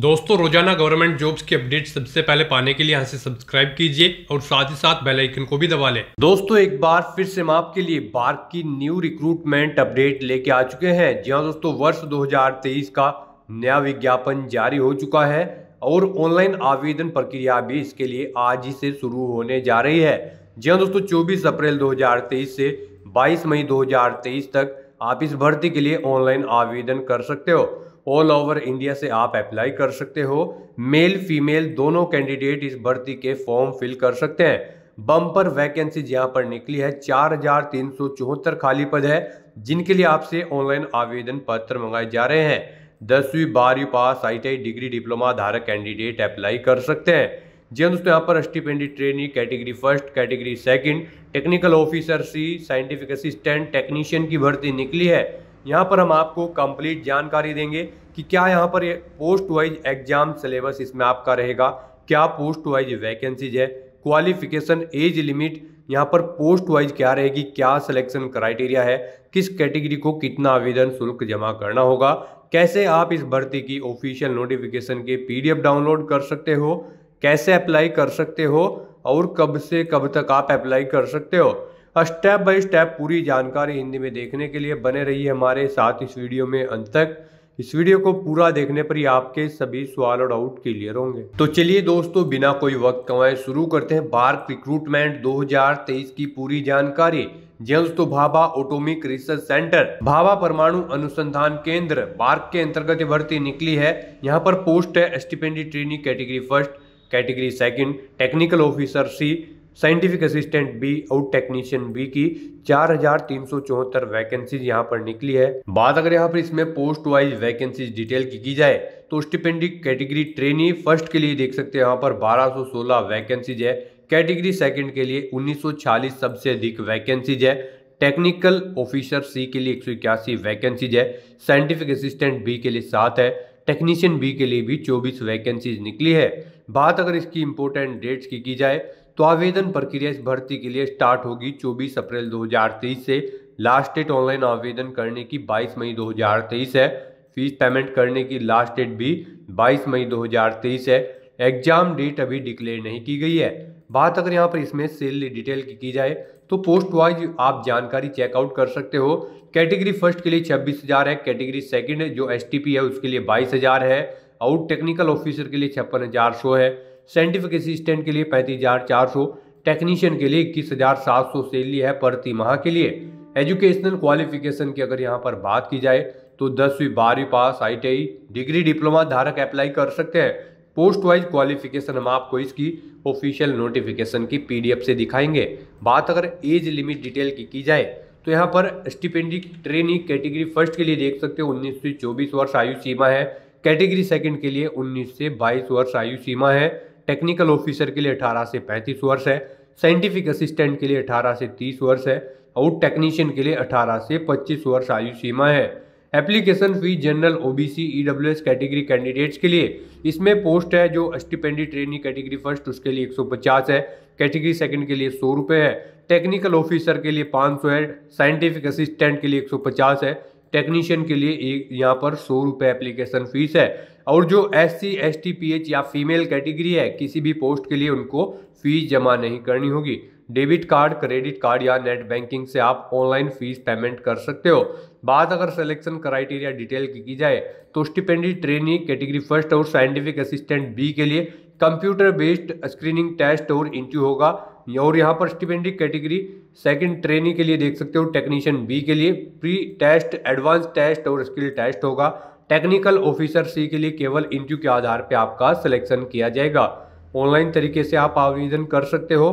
दोस्तों रोजाना government jobs की अपडेट सबसे पहले पाने के लिए यहाँ से सब्सक्राइब कीजिए और साथ ही साथ बेल आइकन को भी दबा लें दोस्तों एक बार फिर से हम आपके लिए बार्क की न्यू रिक्रूटमेंट अपडेट लेके आ चुके हैं जी हाँ दोस्तों वर्ष 2023 का नया विज्ञापन जारी हो चुका है और ऑनलाइन आवेदन प्रक्रिया भी इसके लिए आज ही से शुरू होने जा रही है जी हाँ दोस्तों चौबीस अप्रैल दो से बाईस मई दो तक आप इस भर्ती के लिए ऑनलाइन आवेदन कर सकते हो ऑल ओवर इंडिया से आप अप्लाई कर सकते हो मेल फीमेल दोनों कैंडिडेट इस भर्ती के फॉर्म फिल कर सकते हैं बम्पर वैकेंसी यहाँ पर निकली है चार हजार तीन सौ चौहत्तर खाली पद है जिनके लिए आपसे ऑनलाइन आवेदन पत्र मंगाए जा रहे हैं दसवीं बारहवीं पास आई डिग्री डिप्लोमा धारक कैंडिडेट अप्लाई कर सकते हैं जी हाँ दोस्तों यहाँ पर stipendiary trainee category first category second technical officer C scientific assistant technician की भर्ती निकली है यहाँ पर हम आपको कंप्लीट जानकारी देंगे कि क्या यहाँ पर पोस्ट वाइज एग्जाम सिलेबस इसमें आपका रहेगा क्या पोस्ट वाइज वैकेंसीज है क्वालिफिकेशन एज लिमिट यहाँ पर पोस्ट वाइज क्या रहेगी क्या सिलेक्शन क्राइटेरिया है किस कैटेगरी को कितना आवेदन शुल्क जमा करना होगा कैसे आप इस भर्ती की ऑफिशियल नोटिफिकेशन के पीडीएफ डाउनलोड कर सकते हो कैसे अप्लाई कर सकते हो और कब से कब तक आप अप्लाई कर सकते हो स्टेप बाय स्टेप पूरी जानकारी हिंदी में देखने के लिए बने रहिए हमारे साथ इस वीडियो में अंत तक इस वीडियो को पूरा देखने पर ही आपके सभी सवाल और डाउट क्लियर होंगे तो चलिए दोस्तों बिना कोई वक्त कमाए शुरू करते हैं बार्क रिक्रूटमेंट 2023 की पूरी जानकारी जेम्स तो Bhabha atomic research centre Bhabha परमाणु अनुसंधान केंद्र बार्क के अंतर्गत भर्ती निकली है यहाँ पर पोस्ट है stipendiary training category first category second technical officer C scientific assistant B out technician B की चार हजार तीन सौ चौहत्तर वैकेंसीज यहाँ पर निकली है बात अगर यहाँ पर इसमें पोस्ट वाइज वैकेंसीज डिटेल की की जाए तो स्टिपेंडिक कैटेगरी ट्रेनी फर्स्ट के लिए देख सकते हैं यहाँ पर 1216 वैकेंसीज है कैटेगरी सेकंड के लिए 1940 सबसे अधिक वैकेंसीज है टेक्निकल ऑफिसर सी के लिए एक वैकेंसीज है साइंटिफिक असिस्टेंट बी के लिए सात है टेक्नीशियन बी के लिए भी 24 वैकेंसीज निकली है बात अगर इसकी इंपोर्टेंट डेट्स की की जाए तो आवेदन प्रक्रिया इस भर्ती के लिए स्टार्ट होगी 24 अप्रैल 2023 से लास्ट डेट ऑनलाइन आवेदन करने की 22 मई 2023 है फीस पेमेंट करने की लास्ट डेट भी 22 मई 2023 है एग्जाम डेट अभी डिक्लेयर नहीं की गई है बात अगर यहाँ पर इसमें सेल डिटेल की, की जाए तो पोस्ट वाइज आप जानकारी चेकआउट कर सकते हो कैटेगरी फर्स्ट के लिए छब्बीस हज़ार है कैटेगरी सेकंड जो एसटीपी है उसके लिए बाईस हज़ार है आउट टेक्निकल ऑफिसर के लिए छप्पन हज़ार सौ है साइंटिफिक असिस्टेंट के लिए पैंतीस हज़ार चार सौ टेक्नीशियन के लिए इक्कीस हज़ार सात सौ सैलरी है प्रति माह के लिए एजुकेशनल क्वालिफिकेशन की अगर यहाँ पर बात की जाए तो दसवीं बारहवीं पास आईटीआई डिग्री डिप्लोमा धारक अप्लाई कर सकते हैं पोस्ट वाइज क्वालिफिकेशन हम आपको इसकी ऑफिशियल नोटिफिकेशन की पीडीएफ से दिखाएंगे बात अगर एज लिमिट डिटेल की की जाए तो यहाँ पर स्टिपेंडिक ट्रेनिंग कैटेगरी फर्स्ट के लिए देख सकते हो उन्नीस से चौबीस वर्ष आयु सीमा है कैटेगरी सेकंड के लिए 19 से 22 वर्ष आयु सीमा है टेक्निकल ऑफिसर के लिए अठारह से पैंतीस वर्ष है साइंटिफिक असिस्टेंट के लिए अठारह से तीस वर्ष है और टेक्नीशियन के लिए अठारह से पच्चीस वर्ष आयु सीमा है application fee general OBC EWS category candidates के लिए इसमें पोस्ट है जो स्टिपेंडी ट्रेनिंग कैटेगरी फर्स्ट उसके लिए 150 है कैटेगरी सेकंड के लिए सौ रुपये है टेक्निकल ऑफिसर के लिए 500 है साइंटिफिक असिस्टेंट के लिए 150 है टेक्नीशियन के लिए एक यहाँ पर सौ रुपये एप्लीकेशन फ़ीस है और जो S C S T P H या फीमेल कैटेगरी है किसी भी पोस्ट के लिए उनको फ़ीस जमा नहीं करनी होगी डेबिट कार्ड क्रेडिट कार्ड या नेट बैंकिंग से आप ऑनलाइन फीस पेमेंट कर सकते हो बात अगर सिलेक्शन क्राइटेरिया डिटेल की की जाए तो स्टिपेंडी ट्रेनिंग कैटेगरी फर्स्ट और साइंटिफिक असिस्टेंट बी के लिए कंप्यूटर बेस्ड स्क्रीनिंग टेस्ट और इंटरव्यू होगा और यहाँ पर स्टिपेंडी कैटेगरी सेकंड ट्रेनी के लिए देख सकते हो टेक्नीशियन बी के लिए प्री टेस्ट एडवांस टेस्ट और स्किल टेस्ट होगा टेक्निकल ऑफिसर सी के लिए केवल इंटरव्यू के आधार पर आपका सिलेक्शन किया जाएगा ऑनलाइन तरीके से आप आवेदन कर सकते हो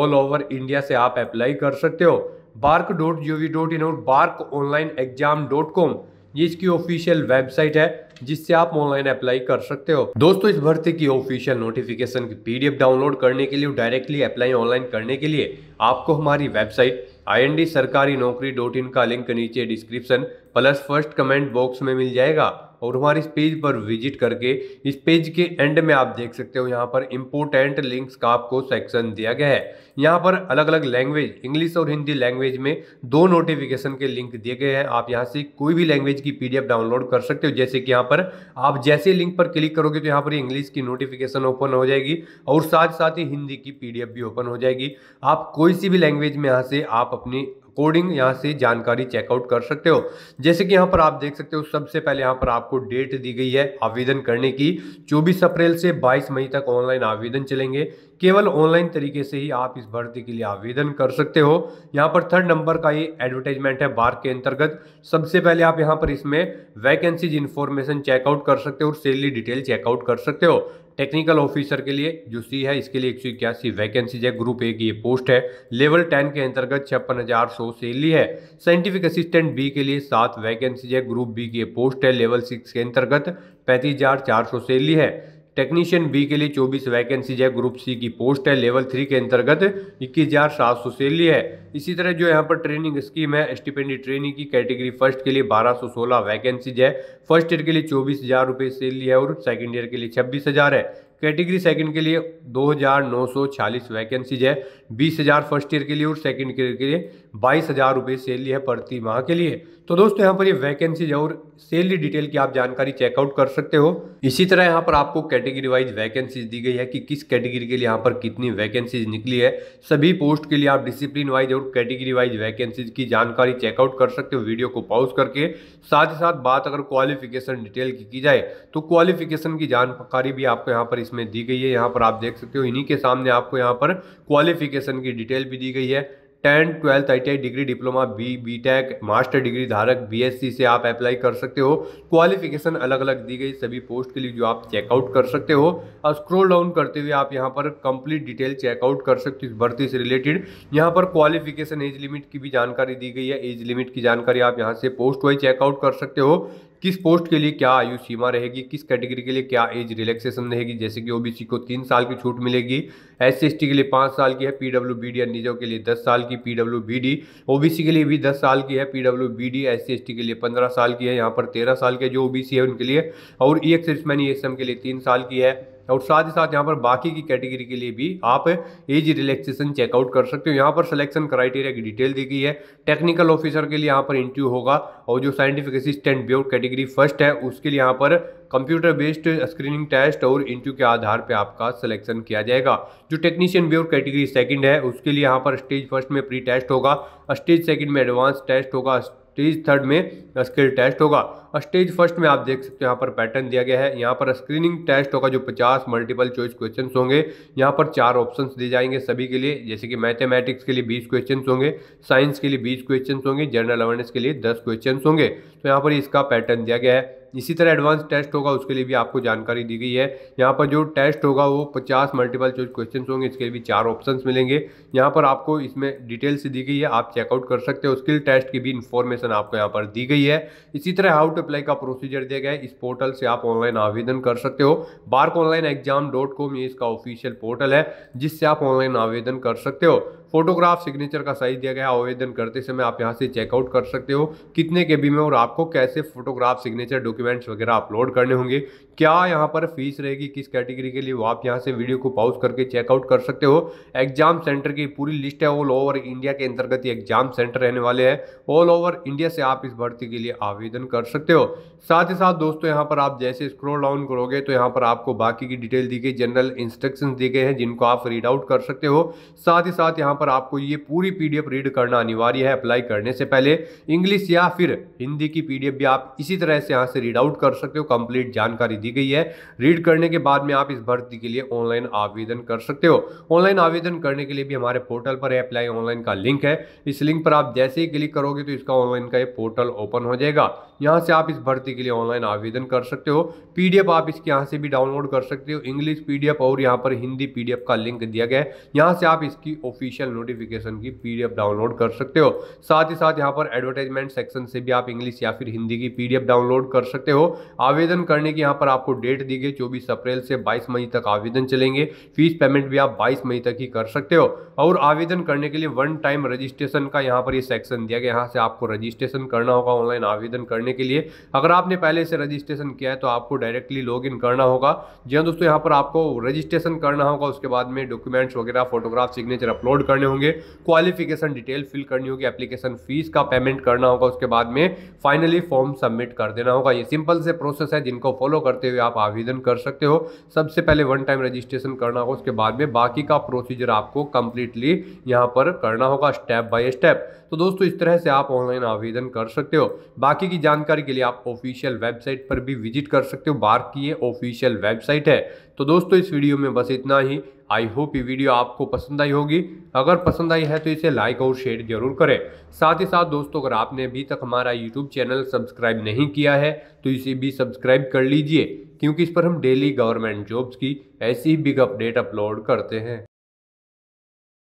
ऑल ओवर इंडिया से आप अप्लाई कर सकते हो BARC dot G V dot in और BARC online exam dot com ये इसकी ऑफिशियल वेबसाइट है जिससे आप ऑनलाइन अप्लाई कर सकते हो दोस्तों इस भर्ती की ऑफिशियल नोटिफिकेशन की पीडीएफ डाउनलोड करने के लिए डायरेक्टली अप्लाई ऑनलाइन करने के लिए आपको हमारी वेबसाइट आई सरकारी नौकरी डॉट इन का लिंक नीचे description plus first comment box में मिल जाएगा और हमारे इस पेज पर विजिट करके इस पेज के एंड में आप देख सकते हो यहाँ पर इम्पोर्टेंट लिंक्स का आपको सेक्शन दिया गया है यहाँ पर अलग अलग लैंग्वेज इंग्लिश और हिंदी लैंग्वेज में दो नोटिफिकेशन के लिंक दिए गए हैं आप यहाँ से कोई भी लैंग्वेज की पी डाउनलोड कर सकते हो जैसे कि यहाँ पर आप जैसे लिंक पर क्लिक करोगे तो यहाँ पर इंग्लिश की नोटिफिकेशन ओपन हो जाएगी और साथ साथ ही हिंदी की पी भी ओपन हो जाएगी आप कोई सी भी लैंग्वेज में यहाँ से आप अपनी कोडिंग यहाँ से जानकारी चेकआउट कर सकते हो जैसे कि यहाँ पर आप देख सकते हो सबसे पहले यहाँ पर आपको डेट दी गई है आवेदन करने की चौबीस अप्रैल से बाईस मई तक ऑनलाइन आवेदन चलेंगे केवल ऑनलाइन तरीके से ही आप इस भर्ती के लिए आवेदन कर सकते हो यहाँ पर थर्ड नंबर का ये एडवर्टाइजमेंट है बार के अंतर्गत सबसे पहले आप यहाँ पर इसमें वैकेंसीज इन्फॉर्मेशन चेकआउट कर सकते हो और सैलरी डिटेल चेकआउट कर सकते हो टेक्निकल ऑफिसर के लिए जो सी है इसके लिए एक सौ इक्यासी वैकेंसीज है ग्रुप ए की ये पोस्ट है लेवल टेन के अंतर्गत छप्पन हज़ार सौ सैलरी है साइंटिफिक असिस्टेंट बी के लिए सात वैकेंसीज है ग्रुप बी की ये पोस्ट है लेवल सिक्स के अंतर्गत पैंतीस हज़ार चार सौ सैलरी है टेक्नीशियन बी के लिए 24 वैकेंसीज है ग्रुप सी की पोस्ट है लेवल थ्री के अंतर्गत इक्कीस हज़ार सात सौ सैलरी है इसी तरह जो यहाँ पर ट्रेनिंग स्कीम है स्टिपेंडी ट्रेनिंग की कैटेगरी फर्स्ट के लिए बारह सौ सोलह वैकेंसीज है फर्स्ट ईयर के लिए चौबीस हज़ार रुपये सैलरी है और सेकेंड ईयर के लिए छब्बीस हज़ार है कैटेगरी सेकंड के लिए दो हज़ार नौ सौ वैकेंसीज है बीस हज़ार फर्स्ट ईयर के लिए और सेकंड ईयर के लिए बाईस हज़ार रुपये सैलरी है प्रति माह के लिए तो दोस्तों यहाँ पर ये वैकेंसीज और सैलरी डिटेल की आप जानकारी चेकआउट कर सकते हो इसी तरह यहाँ पर आपको कैटेगरी वाइज वैकेंसीज दी गई है कि किस कैटेगरी के लिए यहाँ पर कितनी वैकेंसीज निकली है सभी पोस्ट के लिए आप डिसिप्लिन वाइज और कैटेगरी वाइज वैकेंसीज की जानकारी चेकआउट कर सकते हो वीडियो को पॉज करके साथ ही साथ बात अगर क्वालिफिकेशन डिटेल की की जाए तो क्वालिफिकेशन की जानकारी भी आपको यहाँ पर इसमें दी गई है यहाँ पर आप देख सकते हो इन्हीं के सामने आपको यहाँ पर क्वालिफिकेशन एप्लीकेशन की डिटेल भी दी गई है टेन ट्वेल्थ आई degree diploma B B tech master degree धारक बीएससी से आप अप्लाई कर सकते हो क्वालिफिकेशन अलग अलग दी गई सभी पोस्ट के लिए जो आप चेकआउट कर सकते हो और स्क्रोल डाउन करते हुए आप यहाँ पर कंप्लीट डिटेल चेकआउट कर सकते हो भर्ती से रिलेटेड यहाँ पर क्वालिफिकेशन एज लिमिट की भी जानकारी दी गई है एज लिमिट की जानकारी आप यहाँ से पोस्ट वाइज चेकआउट कर सकते हो किस पोस्ट के लिए क्या आयु सीमा रहेगी किस कैटेगरी के लिए क्या एज रिलैक्सेशन रहेगी जैसे कि ओबीसी को तीन साल की छूट मिलेगी एस सी के लिए पाँच साल की है पी डब्ल्यू बी डी निजों के लिए दस साल की P W B D O के लिए भी दस साल की है P W B D S C के लिए पंद्रह साल की है यहाँ पर तेरह साल के जो ओ है उनके लिए और ई एक्स एस ई के लिए तीन साल की है और साथ ही साथ यहाँ पर बाकी की कैटेगरी के लिए भी आप एज रिलैक्सेशन चेकआउट कर सकते हो यहाँ पर सिलेक्शन क्राइटेरिया की डिटेल दी गई है टेक्निकल ऑफिसर के लिए यहाँ पर इंटरव्यू होगा और जो साइंटिफिक असिस्टेंट ब्योर कैटेगरी फर्स्ट है उसके लिए यहाँ पर कंप्यूटर बेस्ड स्क्रीनिंग टेस्ट और इंटरव्यू के आधार पर आपका सिलेक्शन किया जाएगा जो टेक्नीशियन ब्योर कैटेगरी सेकेंड है उसके लिए यहाँ पर स्टेज फर्स्ट में प्री टेस्ट होगा स्टेज सेकंड में एडवांस टेस्ट होगा स्टेज थर्ड में स्किल टेस्ट होगा और स्टेज फर्स्ट में आप देख सकते हो यहाँ पर पैटर्न दिया गया है यहाँ पर स्क्रीनिंग टेस्ट होगा जो 50 मल्टीपल चॉइस क्वेश्चंस होंगे यहाँ पर चार ऑप्शंस दिए जाएंगे सभी के लिए जैसे कि मैथमेटिक्स के लिए 20 क्वेश्चंस होंगे साइंस के लिए 20 क्वेश्चंस होंगे जनरल अवेयरनेस के लिए 10 क्वेश्चंस होंगे तो यहाँ पर इसका पैटर्न दिया गया है इसी तरह एडवांस टेस्ट होगा उसके लिए भी आपको जानकारी दी गई है यहाँ पर जो टेस्ट होगा वो पचास मल्टीपल चॉइस क्वेश्चन होंगे इसके लिए भी चार ऑप्शन मिलेंगे यहाँ पर आपको इसमें डिटेल्स दी गई है आप चेकआउट कर सकते हो स्किल टेस्ट की भी इन्फॉर्मेशन आपको यहाँ पर दी गई है इसी तरह हाउ टू अप्लाई का प्रोसीजर दिया गया है इस पोर्टल से आप ऑनलाइन आवेदन कर सकते हो BARC online exam dot com ये इसका ऑफिशियल पोर्टल है जिससे आप ऑनलाइन आवेदन कर सकते हो फोटोग्राफ सिग्नेचर का साइज दिया गया आवेदन करते समय आप यहाँ से चेकआउट कर सकते हो कितने के बी में और आपको कैसे फोटोग्राफ सिग्नेचर डॉक्यूमेंट्स वगैरह अपलोड करने होंगे क्या यहाँ पर फीस रहेगी किस कैटेगरी के लिए वो आप यहाँ से वीडियो को पॉज करके चेकआउट कर सकते हो एग्जाम सेंटर की पूरी लिस्ट है ऑल ओवर इंडिया के अंतर्गत ये एग्जाम सेंटर रहने वाले हैं ऑल ओवर इंडिया से आप इस भर्ती के लिए आवेदन कर सकते हो साथ ही साथ दोस्तों यहाँ पर आप जैसे स्क्रोल डाउन करोगे तो यहाँ पर आपको बाकी की डिटेल दी गई जनरल इंस्ट्रक्शन दिए गए हैं जिनको आप रीड आउट कर सकते हो साथ ही साथ यहाँ पर आपको ये पूरी पीडीएफ रीड करना अनिवार्य है अप्लाई करने से पहले इंग्लिश या फिर हिंदी की पीडीएफ भी आप इसी तरह से यहाँ से रीड आउट कर सकते हो कंप्लीट जानकारी दी गई है रीड करने के बाद में आप इस भर्ती के लिए ऑनलाइन आवेदन कर सकते हो ऑनलाइन आवेदन करने के लिए भी हमारे पोर्टल पर अप्लाई ऑनलाइन का लिंक है इस लिंक पर आप जैसे ही क्लिक करोगे तो इसका ऑनलाइन का ये पोर्टल ओपन हो जाएगा यहाँ से आप इस भर्ती के लिए ऑनलाइन आवेदन कर सकते हो पीडीएफ आप इसके यहाँ से भी डाउनलोड कर सकते हो इंग्लिश पीडीएफ और यहाँ पर हिंदी पीडीएफ का लिंक दिया गया है यहाँ से आप इसकी ऑफिशियल एंड नोटिफिकेशन की पीडीएफ डाउनलोड कर सकते हो साथ ही साथ यहाँ पर एडवर्टाइजमेंट सेक्शन से भी आप इंग्लिश या फिर हिंदी की पीडीएफ डाउनलोड कर सकते हो आवेदन करने की यहाँ पर आपको डेट दी गई चौबीस अप्रैल से बाईस मई तक आवेदन चलेंगे फीस पेमेंट भी आप बाईस मई तक ही कर सकते हो और आवेदन करने के लिए वन टाइम रजिस्ट्रेशन का यहाँ पर ये सेक्शन दिया गया यहाँ से आपको रजिस्ट्रेशन करना होगा ऑनलाइन आवेदन करने के लिए अगर आपने पहले से रजिस्ट्रेशन किया है तो आपको डायरेक्टली लॉग इन करना होगा जी हाँ दोस्तों यहाँ पर आपको रजिस्ट्रेशन करना होगा उसके बाद में डॉक्यूमेंट्स वगैरह फोटोग्राफ सिग्नेचर अपलोड कर करने होंगे क्वालिफिकेशन डिटेल फिल करनी होगी एप्लीकेशन फीस का पेमेंट करना होगा उसके बाद में फाइनली फॉर्म सबमिट कर देना होगा ये सिंपल से प्रोसेस है जिनको फॉलो करते हुए आप आवेदन कर सकते हो सबसे पहले वन टाइम रजिस्ट्रेशन करना होगा उसके बाद में बाकी का प्रोसीजर आपको कंप्लीटली यहाँ पर करना होगा स्टेप बाय स्टेप तो दोस्तों इस तरह से आप ऑनलाइन आवेदन कर सकते हो बाकी की जानकारी के लिए आप ऑफिशियल वेबसाइट पर भी विजिट कर सकते हो बार की ये ऑफिशियल वेबसाइट है तो दोस्तों इस वीडियो में बस इतना ही आई होप ये वीडियो आपको पसंद आई होगी अगर पसंद आई है तो इसे लाइक और शेयर जरूर करें साथ ही साथ दोस्तों अगर आपने अभी तक हमारा यूट्यूब चैनल सब्सक्राइब नहीं किया है तो इसे भी सब्सक्राइब कर लीजिए क्योंकि इस पर हम डेली गवर्नमेंट जॉब्स की ऐसी बिग अपडेट अपलोड करते हैं